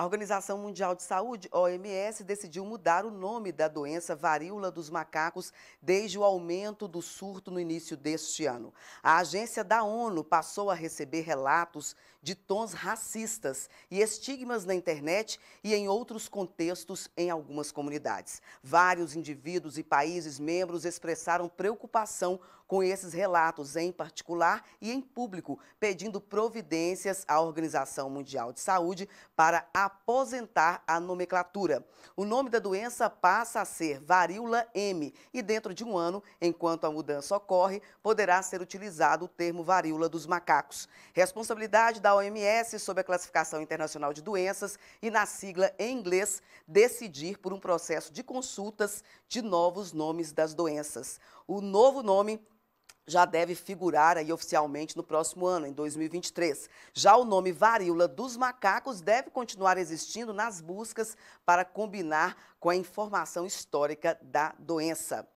A Organização Mundial de Saúde, OMS, decidiu mudar o nome da doença varíola dos macacos desde o aumento do surto no início deste ano. A agência da ONU passou a receber relatos de tons racistas e estigmas na internet e em outros contextos em algumas comunidades. Vários indivíduos e países membros expressaram preocupação com esses relatos em particular e em público, pedindo providências à Organização Mundial de Saúde para a aposentar a nomenclatura. O nome da doença passa a ser varíola M e dentro de um ano, enquanto a mudança ocorre, poderá ser utilizado o termo varíola dos macacos. Responsabilidade da OMS sobre a classificação internacional de doenças e na sigla em inglês decidir por um processo de consultas de novos nomes das doenças. O novo nome já deve figurar aí oficialmente no próximo ano, em 2023. Já o nome varíola dos macacos deve continuar existindo nas buscas para combinar com a informação histórica da doença.